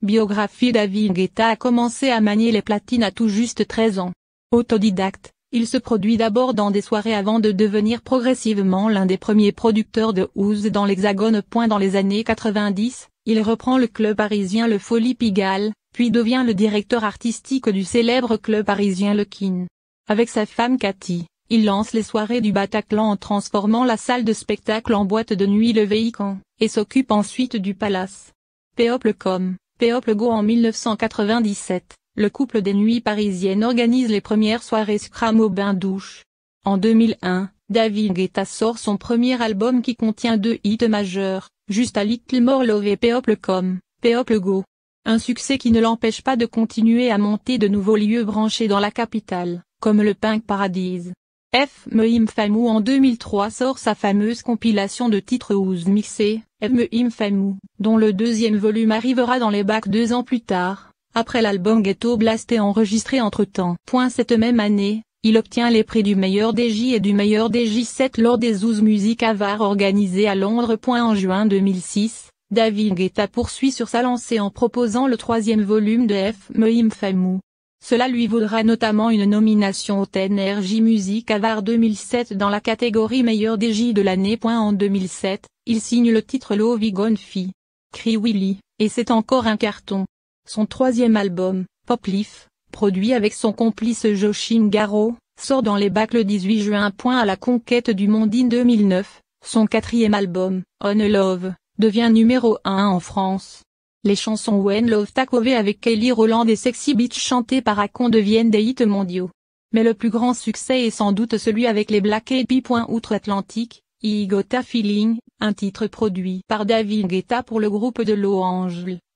Biographie David Guetta a commencé à manier les platines à tout juste 13 ans. Autodidacte, il se produit d'abord dans des soirées avant de devenir progressivement l'un des premiers producteurs de house dans l'Hexagone. Dans les années 90, il reprend le club parisien Le Folie Pigalle, puis devient le directeur artistique du célèbre club parisien Le Kin. Avec sa femme Cathy, il lance les soirées du Bataclan en transformant la salle de spectacle en boîte de nuit Le Véhican, et s'occupe ensuite du palace. Péople Péople Go en 1997, le couple des nuits parisiennes organise les premières soirées Scram au bain-douche. En 2001, David Guetta sort son premier album qui contient deux hits majeurs, Juste à Little More Love et Péople Comme, Péople Go. Un succès qui ne l'empêche pas de continuer à monter de nouveaux lieux branchés dans la capitale, comme le Pink Paradise. F. im Famou en 2003 sort sa fameuse compilation de titres Ouz mixés, F. im Famou, dont le deuxième volume arrivera dans les bacs deux ans plus tard, après l'album Ghetto Blast et enregistré entre-temps. Cette même année, il obtient les prix du meilleur DJ et du meilleur DJ7 lors des Ouz Music Avar organisés à Londres. En juin 2006, David Guetta poursuit sur sa lancée en proposant le troisième volume de F. im Famou, cela lui vaudra notamment une nomination au TNRJ Music Avar 2007 dans la catégorie meilleur DJ de l'année. En 2007, il signe le titre Lovey Gonfi, Crie Willy, et c'est encore un carton. Son troisième album, Pop Leaf, produit avec son complice Joshim Garo, sort dans les bacs le 18 juin. Point à la conquête du monde in 2009, son quatrième album, On Love, devient numéro 1 en France. Les chansons When Love Takové avec Kelly Roland et Sexy Beach chantées par Akon deviennent des hits mondiaux. Mais le plus grand succès est sans doute celui avec les Black Eyed Peas. Outre-Atlantique, I Got a Feeling, un titre produit par David Guetta pour le groupe de Los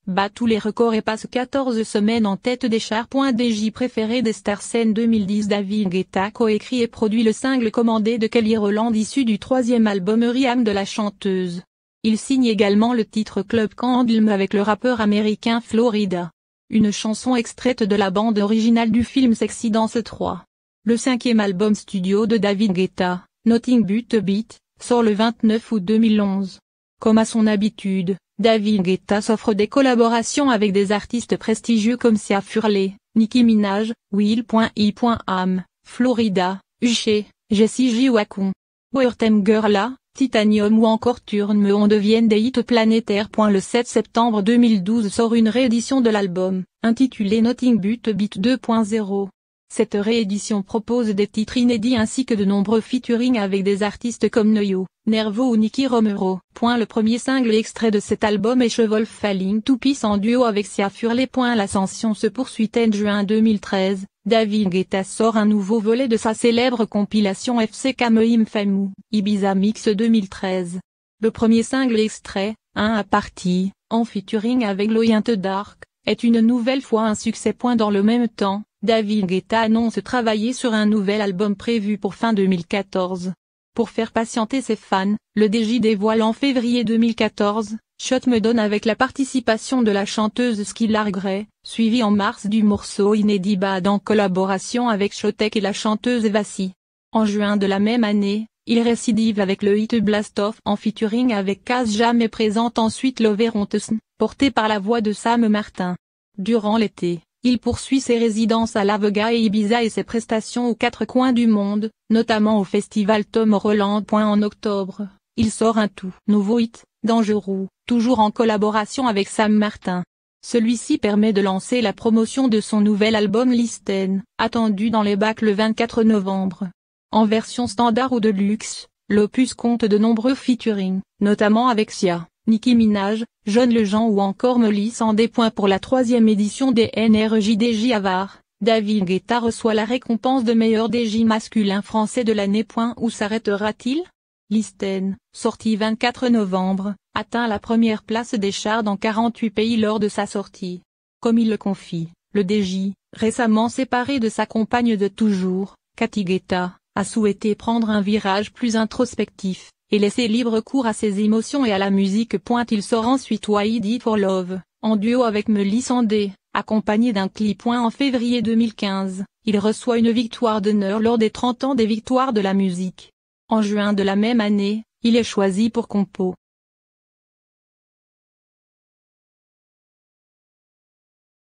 bat tous les records et passe 14 semaines en tête des charts. DJ préféré des Star 2010 David Guetta coécrit et produit le single commandé de Kelly Roland issu du troisième album Riam de la chanteuse. Il signe également le titre Club Candle » avec le rappeur américain Florida. Une chanson extraite de la bande originale du film Sexy Dance 3. Le cinquième album studio de David Guetta, Nothing But Beat, sort le 29 août 2011. Comme à son habitude, David Guetta s'offre des collaborations avec des artistes prestigieux comme Sia Furley, Nicki Minaj, Will.i.am, Florida, Uche, Jessie J. Wakon. Wertem la? Titanium ou encore Turn-Me-On deviennent des hits planétaires. Le 7 septembre 2012 sort une réédition de l'album, intitulée Nothing But Beat 2.0. Cette réédition propose des titres inédits ainsi que de nombreux featuring avec des artistes comme Noyo, Nervo ou Nicky Romero. le premier single extrait de cet album est Cheval Falling to Peace en duo avec Sia Furley. L'ascension se poursuit en juin 2013, David Guetta sort un nouveau volet de sa célèbre compilation FC Kameim Famu, Ibiza Mix 2013. Le premier single extrait, un à partie, en featuring avec Loyant Dark, est une nouvelle fois un succès. Point dans le même temps, David Guetta annonce travailler sur un nouvel album prévu pour fin 2014. Pour faire patienter ses fans, le DJ dévoile en février 2014, Shot me donne avec la participation de la chanteuse Skylar Grey suivi en mars du morceau inédit Bad en collaboration avec Chotek et la chanteuse Vassi. En juin de la même année, il récidive avec le hit Blast Off en featuring avec Kaz Jam et présente ensuite Sn » porté par la voix de Sam Martin. Durant l'été, il poursuit ses résidences à l'Avega et Ibiza et ses prestations aux quatre coins du monde, notamment au festival Tom Roland. En octobre, il sort un tout nouveau hit, Dangerous, toujours en collaboration avec Sam Martin. Celui-ci permet de lancer la promotion de son nouvel album Listen, attendu dans les bacs le 24 novembre. En version standard ou de luxe, l'opus compte de nombreux featuring, notamment avec Sia, Nicki Minaj, John Lejean ou encore sans des points pour la troisième édition des NRJDJ Avar. David Guetta reçoit la récompense de meilleur DJ masculin français de l'année. Où s'arrêtera-t-il Listen, sorti 24 novembre, atteint la première place des charts dans 48 pays lors de sa sortie. Comme il le confie, le DJ, récemment séparé de sa compagne de toujours, Cathy Guetta, a souhaité prendre un virage plus introspectif, et laisser libre cours à ses émotions et à la musique. Il sort ensuite Why Did for Love, en duo avec Melisande, accompagné d'un clip. En février 2015, il reçoit une victoire d'honneur lors des 30 ans des victoires de la musique. En juin de la même année, il est choisi pour compo.